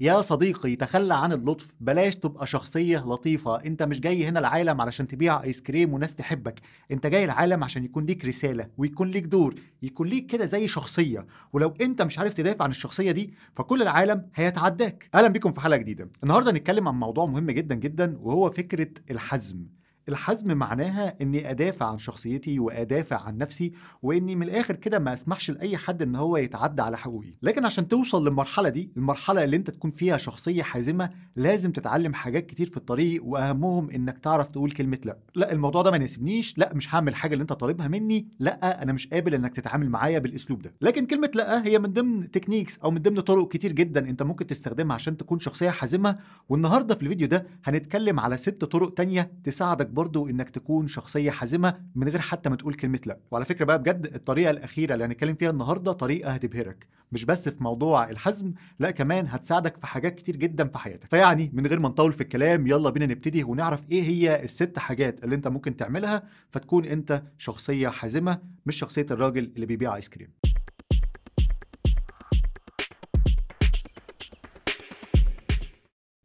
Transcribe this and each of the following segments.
يا صديقي تخلى عن اللطف بلاش تبقى شخصية لطيفة انت مش جاي هنا العالم علشان تبيع ايس كريم وناس تحبك انت جاي العالم عشان يكون ليك رسالة ويكون ليك دور يكون ليك كده زي شخصية ولو انت مش عارف تدافع عن الشخصية دي فكل العالم هيتعداك اهلا بيكم في حلقة جديدة النهاردة هنتكلم عن موضوع مهم جدا جدا وهو فكرة الحزم الحزم معناها اني ادافع عن شخصيتي وادافع عن نفسي واني من الاخر كده ما اسمحش لاي حد ان هو يتعدى على حقوقي لكن عشان توصل للمرحله دي المرحله اللي انت تكون فيها شخصيه حازمه لازم تتعلم حاجات كتير في الطريق واهمهم انك تعرف تقول كلمه لا لا الموضوع ده ما يناسبنيش لا مش هعمل الحاجه اللي انت طالبها مني لا انا مش قابل انك تتعامل معايا بالاسلوب ده لكن كلمه لا هي من ضمن تكنيكس او من ضمن طرق كتير جدا انت ممكن تستخدمها عشان تكون شخصيه حازمه والنهارده في الفيديو ده هنتكلم على ست طرق تانية تساعدك برضو انك تكون شخصيه حازمه من غير حتى ما تقول كلمه لا وعلى فكره بقى بجد الطريقه الاخيره اللي هنتكلم فيها النهارده طريقه هتبهرك مش بس في موضوع الحزم لا كمان هتساعدك في حاجات كتير جدا في حياتك فيعني من غير ما نطول في الكلام يلا بينا نبتدي ونعرف ايه هي الست حاجات اللي انت ممكن تعملها فتكون انت شخصيه حازمه مش شخصيه الراجل اللي بيبيع ايس كريم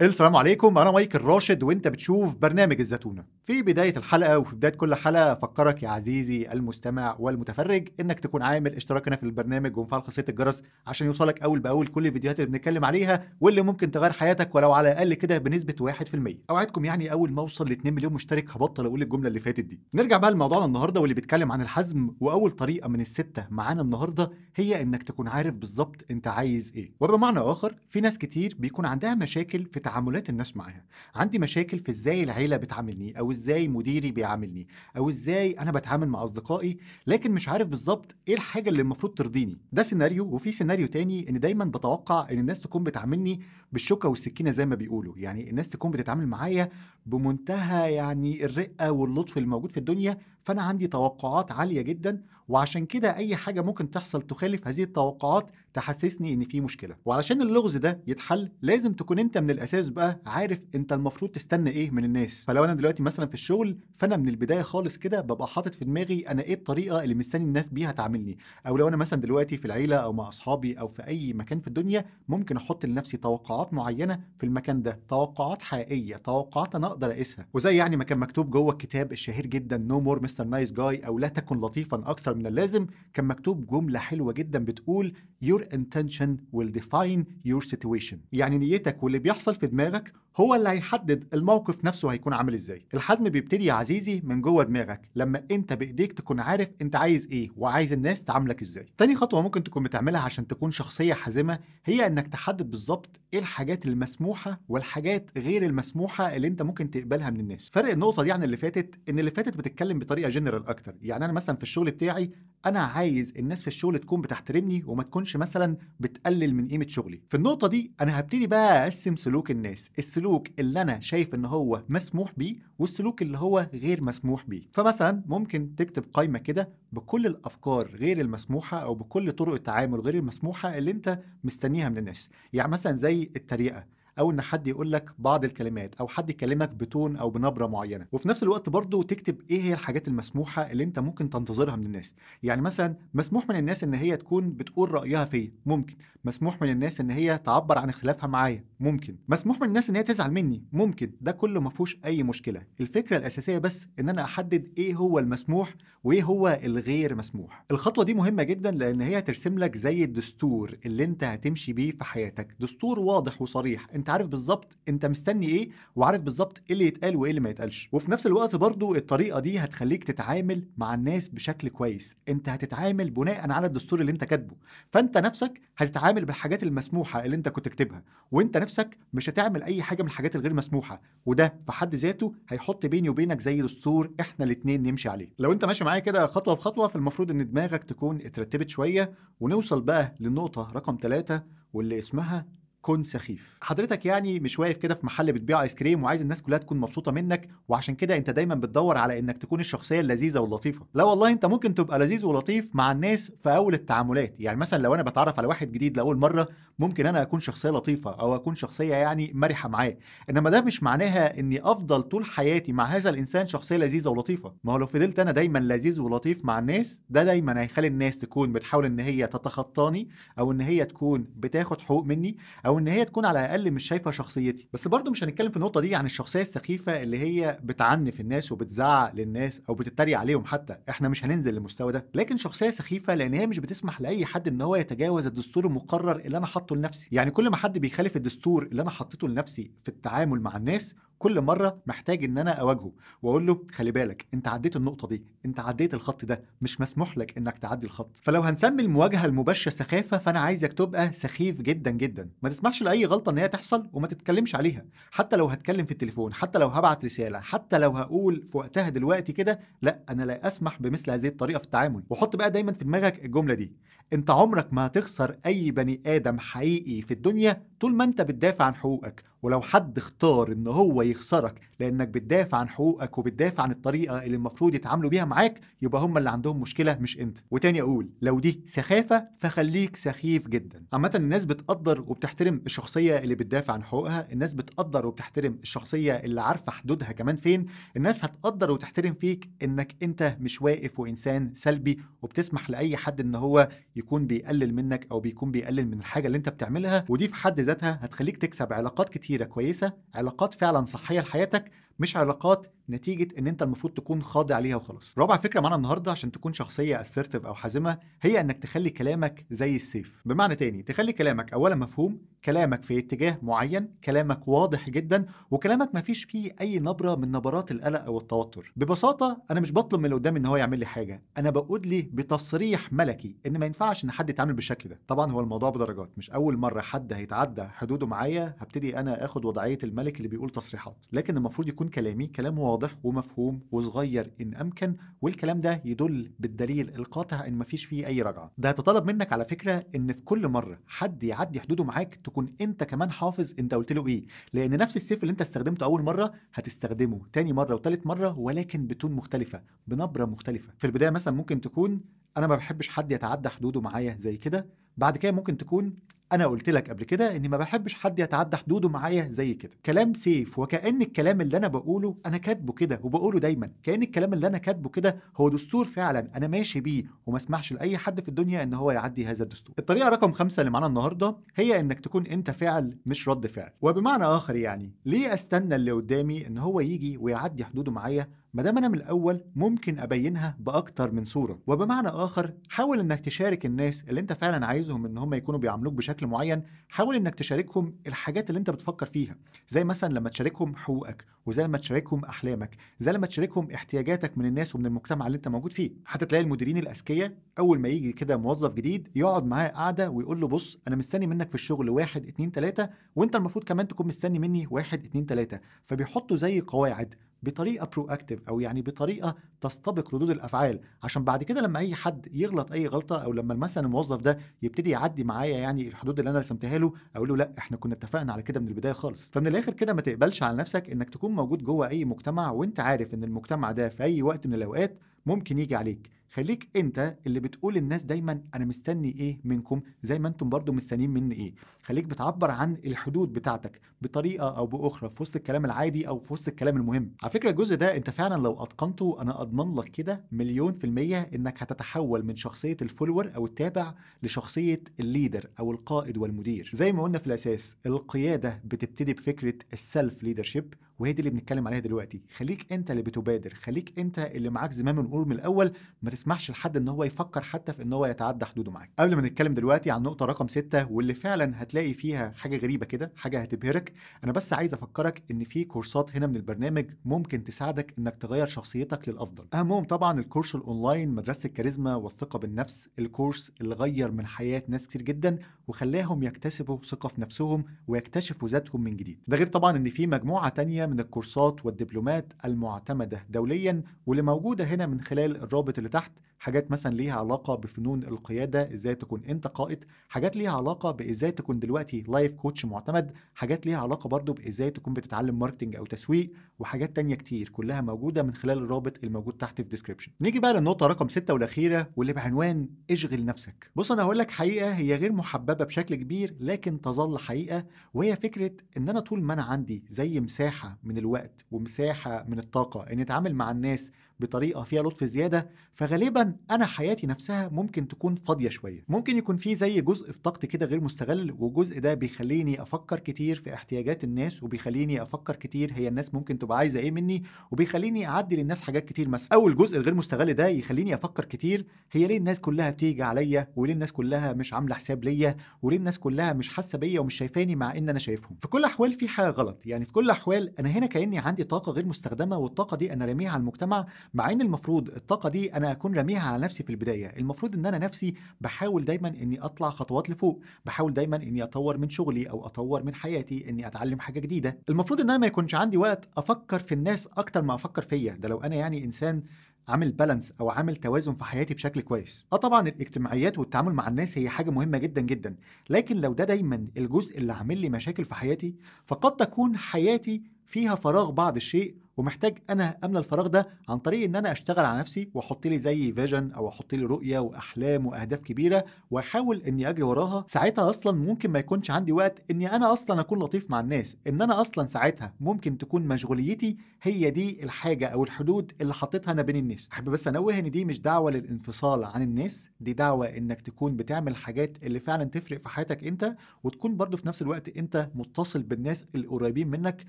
السلام عليكم انا مايكل راشد وانت بتشوف برنامج الزتونه في بداية الحلقة وفي بداية كل حلقة أفكرك يا عزيزي المستمع والمتفرج إنك تكون عامل اشتراكنا في البرنامج ومفعل خاصية الجرس عشان يوصلك أول بأول كل الفيديوهات اللي بنتكلم عليها واللي ممكن تغير حياتك ولو على الأقل كده بنسبة 1%. أوعدكم يعني أول ما أوصل ل 2 مليون مشترك هبطل أقول الجملة اللي فاتت دي. نرجع بقى لموضوعنا النهاردة واللي بيتكلم عن الحزم وأول طريقة من الستة معانا النهاردة هي إنك تكون عارف بالظبط أنت عايز إيه. وبمعنى آخر في ناس كتير بيكون عندها مشاكل في تعاملات الناس معاها. عندي مشاكل في إزاي العيلة بتعاملني أو ازاي مديري بيعاملني او ازاي انا بتعامل مع اصدقائي لكن مش عارف بالظبط ايه الحاجه اللي المفروض ترضيني ده سيناريو وفي سيناريو تاني ان دايما بتوقع ان الناس تكون بتعاملني بالشوكه والسكينه زي ما بيقولوا يعني الناس تكون بتتعامل معايا بمنتهى يعني الرقه واللطف اللي موجود في الدنيا فانا عندي توقعات عاليه جدا وعشان كده اي حاجه ممكن تحصل تخالف هذه التوقعات تحسسني ان في مشكله وعلشان اللغز ده يتحل لازم تكون انت من الاساس بقى عارف انت المفروض تستنى ايه من الناس فلو انا دلوقتي مثلا في الشغل فانا من البدايه خالص كده ببقى حاطط في دماغي انا ايه الطريقه اللي مستني الناس بيها تعاملني او لو انا مثلا دلوقتي في العيله او مع اصحابي او في اي مكان في الدنيا ممكن احط لنفسي توقعات معينه في المكان ده توقعات حقيقيه توقعات انا اقدر اقيسها وزي يعني ما كان مكتوب جوه الكتاب الشهير جدا نو no مور مستر نايس جاي او لا تكن لطيفا اكثر من اللازم كان مكتوب جمله حلوه جدا بتقول your intention will define your situation يعني نيتك واللي بيحصل في دماغك هو اللي هيحدد الموقف نفسه هيكون عامل ازاي الحزم بيبتدي يا عزيزي من جوه دماغك لما انت بايديك تكون عارف انت عايز ايه وعايز الناس تعاملك ازاي تاني خطوه ممكن تكون بتعملها عشان تكون شخصيه حازمه هي انك تحدد بالظبط ايه الحاجات المسموحه والحاجات غير المسموحه اللي انت ممكن تقبلها من الناس فرق النقطه دي عن اللي فاتت ان اللي فاتت بتتكلم بطريقه جنرال اكتر يعني انا مثلا في الشغل بتاعي انا عايز الناس في الشغل تكون بتحترمني وما تكونش مثلا بتقلل من قيمه شغلي في النقطه دي انا هبتدي بقى اقسم سلوك الناس السلوك اللي انا شايف ان هو مسموح بيه والسلوك اللي هو غير مسموح بيه فمثلا ممكن تكتب قائمه كده بكل الافكار غير المسموحه او بكل طرق التعامل غير المسموحه اللي انت مستنيها من الناس يعني مثلا زي التريقه او ان حد يقول لك بعض الكلمات او حد يكلمك بتون او بنبره معينه وفي نفس الوقت برضه تكتب ايه هي الحاجات المسموحه اللي انت ممكن تنتظرها من الناس يعني مثلا مسموح من الناس ان هي تكون بتقول رايها فيا ممكن مسموح من الناس ان هي تعبر عن اختلافها معايا ممكن مسموح من الناس ان هي تزعل مني ممكن ده كله ما فيهوش اي مشكله الفكره الاساسيه بس ان انا احدد ايه هو المسموح وايه هو الغير مسموح الخطوه دي مهمه جدا لان هي هترسم لك زي الدستور اللي انت هتمشي بيه في حياتك دستور واضح وصريح انت عارف بالظبط انت مستني ايه وعارف بالظبط ايه اللي يتقال وايه اللي ما يتقالش وفي نفس الوقت برضو الطريقه دي هتخليك تتعامل مع الناس بشكل كويس انت هتتعامل بناء على الدستور اللي انت كاتبه فانت نفسك هتتعامل بالحاجات المسموحه اللي انت كنت كاتبها وانت نفسك مش هتعمل اي حاجه من الحاجات الغير مسموحه وده في حد ذاته هيحط بيني وبينك زي دستور احنا الاثنين نمشي عليه لو انت ماشي معايا كده خطوه بخطوه فالمفروض ان دماغك تكون اترتبت شويه ونوصل بقى للنقطه رقم ثلاثة واللي اسمها كن سخيف حضرتك يعني مش واقف كده في محل بتبيع ايس كريم وعايز الناس كلها تكون مبسوطه منك وعشان كده انت دايما بتدور على انك تكون الشخصيه اللذيذه واللطيفه لا والله انت ممكن تبقى لذيذ ولطيف مع الناس في اول التعاملات يعني مثلا لو انا بتعرف على واحد جديد لاول مره ممكن انا اكون شخصيه لطيفه او اكون شخصيه يعني مرحه معاه انما ده مش معناها اني افضل طول حياتي مع هذا الانسان شخصيه لذيذه ولطيفه ما هو لو فضلت انا دايما لذيذ ولطيف مع الناس ده دايما هيخلي الناس تكون بتحاول ان هي تتخطاني او ان هي تكون بتاخد حقوق مني او او ان هي تكون على الاقل مش شايفه شخصيتي بس برضو مش هنتكلم في النقطه دي عن الشخصيه السخيفه اللي هي بتعنف الناس وبتزعق للناس او بتتريق عليهم حتى احنا مش هننزل للمستوى ده لكن شخصيه سخيفه لان هي مش بتسمح لاي حد ان هو يتجاوز الدستور المقرر اللي انا حاطه لنفسي يعني كل ما حد بيخالف الدستور اللي انا حطيته لنفسي في التعامل مع الناس كل مره محتاج ان انا اواجهه واقول له خلي بالك انت عديت النقطه دي انت عديت الخط ده مش مسموح لك انك تعدي الخط فلو هنسمي المواجهه المباشره سخافه فانا عايزك تبقى سخيف جدا جدا ما تسمحش لاي غلطه ان هي تحصل وما تتكلمش عليها حتى لو هتكلم في التليفون حتى لو هبعت رساله حتى لو هقول في وقتها دلوقتي كده لا انا لا اسمح بمثل هذه الطريقه في التعامل وحط بقى دايما في دماغك الجمله دي انت عمرك ما هتخسر اي بني ادم حقيقي في الدنيا طول ما انت بتدافع عن حقوقك ولو حد اختار ان هو يخسرك لانك بتدافع عن حقوقك وبتدافع عن الطريقه اللي المفروض يتعاملوا بيها معاك يبقى هم اللي عندهم مشكله مش انت وتاني اقول لو دي سخافه فخليك سخيف جدا عامه الناس بتقدر وبتحترم الشخصيه اللي بتدافع عن حقوقها الناس بتقدر وبتحترم الشخصيه اللي عارفه حدودها كمان فين الناس هتقدر وتحترم فيك انك انت مش واقف وانسان سلبي وبتسمح لاي حد ان هو يكون بيقلل منك او بيكون بيقلل من الحاجه اللي انت بتعملها ودي في حد ذاتها ذاتها هتخليك تكسب علاقات كتيرة كويسة علاقات فعلا صحية لحياتك مش علاقات نتيجه ان انت المفروض تكون خاضع ليها وخلاص رابع فكره معانا النهارده عشان تكون شخصيه أسرتيف او حازمه هي انك تخلي كلامك زي السيف بمعنى تاني تخلي كلامك اولا مفهوم كلامك في اتجاه معين كلامك واضح جدا وكلامك مفيش فيه اي نبره من نبرات القلق او التوتر ببساطه انا مش بطلب من اللي قدامي ان هو يعمل لي حاجه انا بقول لي بتصريح ملكي ان ما ينفعش ان حد يتعامل بالشكل ده طبعا هو الموضوع بدرجات مش اول مره حد هيتعدى حدوده معايا هبتدي انا اخد وضعيه الملك اللي بيقول تصريحات لكن المفروض يكون يكون كلامي كلام واضح ومفهوم وصغير إن أمكن والكلام ده يدل بالدليل القاطع إن مفيش فيه أي رجعة ده هيتطلب منك على فكرة إن في كل مرة حد يعدي حدوده معاك تكون أنت كمان حافظ أنت قلت له إيه لأن نفس السيف اللي أنت استخدمته أول مرة هتستخدمه تاني مرة وتالت مرة ولكن بتون مختلفة بنبرة مختلفة في البداية مثلا ممكن تكون أنا ما بحبش حد يتعدى حدوده معايا زي كده بعد كده ممكن تكون انا قلت لك قبل كده اني ما بحبش حد يتعدى حدوده معايا زي كده كلام سيف وكان الكلام اللي انا بقوله انا كاتبه كده وبقوله دايما كان الكلام اللي انا كاتبه كده هو دستور فعلا انا ماشي بيه وما اسمحش لاي حد في الدنيا ان هو يعدي هذا الدستور الطريقه رقم خمسة اللي معانا النهارده هي انك تكون انت فعل مش رد فعل وبمعنى اخر يعني ليه استنى اللي قدامي ان هو يجي ويعدي حدوده معايا ما دام انا من الاول ممكن ابينها باكتر من صوره وبمعنى اخر حاول انك تشارك الناس اللي انت فعلا عايز عايزهم ان هم يكونوا بيعاملوك بشكل معين حاول انك تشاركهم الحاجات اللي انت بتفكر فيها زي مثلا لما تشاركهم حقوقك وزي لما تشاركهم احلامك زي لما تشاركهم احتياجاتك من الناس ومن المجتمع اللي انت موجود فيه حتى تلاقي المديرين الاذكياء اول ما يجي كده موظف جديد يقعد معاه قاعده ويقول له بص انا مستني منك في الشغل واحد اتنين تلاته وانت المفروض كمان تكون مستني مني واحد اتنين تلاته فبيحطوا زي قواعد بطريقه برو اكتف او يعني بطريقه تستبق ردود الافعال عشان بعد كده لما اي حد يغلط اي غلطه او لما مثلا الموظف ده يبتدي يعدي معايا يعني الحدود اللي انا رسمتها له اقول له لا احنا كنا اتفقنا على كده من البدايه خالص فمن الاخر كده ما تقبلش على نفسك انك تكون موجود جوه اي مجتمع وانت عارف ان المجتمع ده في اي وقت من الاوقات ممكن يجي عليك خليك انت اللي بتقول الناس دايما انا مستني ايه منكم زي ما انتم برضو مستنيين مني ايه خليك بتعبر عن الحدود بتاعتك بطريقه او باخرى في وسط الكلام العادي او في وسط الكلام المهم على فكره الجزء ده انت فعلا لو اتقنته انا اضمن لك كده مليون في الميه انك هتتحول من شخصيه الفولور او التابع لشخصيه الليدر او القائد والمدير زي ما قلنا في الاساس القياده بتبتدي بفكره السلف ليدرشيب وهي دي اللي بنتكلم عليها دلوقتي خليك انت اللي بتبادر خليك انت اللي معاك زمام الامور من الاول ما تسمحش لحد ان هو يفكر حتى في ان هو يتعدى حدوده معاك قبل ما نتكلم دلوقتي عن نقطه رقم ستة واللي فعلا هتلاقي فيها حاجه غريبه كده حاجه هتبهرك انا بس عايز افكرك ان في كورسات هنا من البرنامج ممكن تساعدك انك تغير شخصيتك للافضل اهمهم طبعا الكورس الاونلاين مدرسه الكاريزما والثقه بالنفس الكورس اللي غير من حياه ناس كتير جدا وخلاهم يكتسبوا ثقه في نفسهم ويكتشفوا ذاتهم من جديد ده غير طبعا ان في مجموعه تانية من الكورسات والدبلومات المعتمدة دوليا واللي موجودة هنا من خلال الرابط اللي تحت حاجات مثلا ليها علاقه بفنون القياده ازاي تكون انت قائد حاجات ليها علاقه بازاي تكون دلوقتي لايف كوتش معتمد حاجات ليها علاقه برضو بازاي تكون بتتعلم ماركتنج او تسويق وحاجات تانية كتير كلها موجوده من خلال الرابط الموجود تحت في الديسكربشن نيجي بقى للنقطه رقم ستة والاخيره واللي بعنوان اشغل نفسك بص انا هقول لك حقيقه هي غير محببه بشكل كبير لكن تظل حقيقه وهي فكره ان انا طول ما انا عندي زي مساحه من الوقت ومساحه من الطاقه ان اتعامل مع الناس بطريقه فيها لطف زياده فغالبا انا حياتي نفسها ممكن تكون فاضيه شويه ممكن يكون في زي جزء في طاقتي كده غير مستغل والجزء ده بيخليني افكر كتير في احتياجات الناس وبيخليني افكر كتير هي الناس ممكن تبقى عايزه ايه مني وبيخليني اعدي للناس حاجات كتير مثلا او الجزء الغير مستغل ده يخليني افكر كتير هي ليه الناس كلها بتيجي عليا وليه الناس كلها مش عامله حساب ليا وليه الناس كلها مش حاسه بيا ومش شايفاني مع ان انا شايفهم في كل الاحوال في حاجه غلط يعني في كل الاحوال انا هنا كاني عندي طاقه غير مستخدمه والطاقه دي انا راميها على المجتمع مع ان المفروض الطاقه دي انا اكون راميها على نفسي في البدايه المفروض ان انا نفسي بحاول دايما اني اطلع خطوات لفوق بحاول دايما اني اطور من شغلي او اطور من حياتي اني اتعلم حاجه جديده المفروض ان انا ما يكونش عندي وقت افكر في الناس اكتر ما افكر فيا ده لو انا يعني انسان عامل بالانس او عامل توازن في حياتي بشكل كويس اه طبعا الاجتماعيات والتعامل مع الناس هي حاجه مهمه جدا جدا لكن لو ده دا دايما الجزء اللي عامل لي مشاكل في حياتي فقد تكون حياتي فيها فراغ بعض الشيء ومحتاج انا املى الفراغ ده عن طريق ان انا اشتغل على نفسي واحط لي زي فيجن او احط لي رؤيه واحلام واهداف كبيره واحاول اني اجري وراها ساعتها اصلا ممكن ما يكونش عندي وقت اني انا اصلا اكون لطيف مع الناس ان انا اصلا ساعتها ممكن تكون مشغوليتي هي دي الحاجه او الحدود اللي حطيتها انا بين الناس احب بس انوه ان دي مش دعوه للانفصال عن الناس دي دعوه انك تكون بتعمل حاجات اللي فعلا تفرق في حياتك انت وتكون برضه في نفس الوقت انت متصل بالناس القريبين منك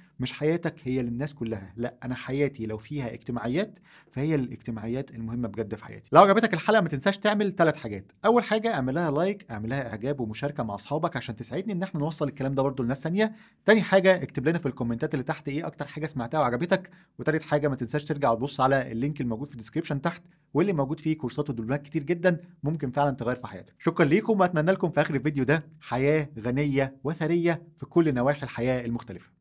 مش حياتك هي للناس كلها لا انا حياتي لو فيها اجتماعيات فهي الاجتماعيات المهمه بجد في حياتي لو عجبتك الحلقه ما تنساش تعمل ثلاث حاجات اول حاجه اعمل لها لايك اعمل لها اعجاب ومشاركه مع اصحابك عشان تساعدني ان احنا نوصل الكلام ده برده لناس ثانيه تاني حاجه اكتب لنا في الكومنتات اللي تحت ايه اكتر حاجه سمعتها وعجبتك وتالت حاجه ما تنساش ترجع وتبص على اللينك الموجود في الديسكربشن تحت واللي موجود فيه كورسات ودبلومات كتير جدا ممكن فعلا تغير في حياتك شكرا ليكم واتمنى لكم في اخر الفيديو ده حياه غنيه وثريه في كل نواحي الحياه المختلفه